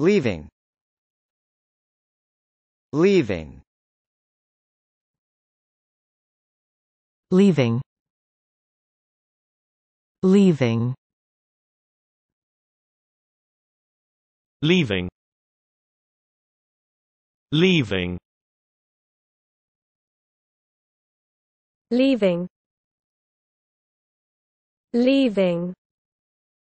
leaving leaving leaving leaving leaving leaving leaving leaving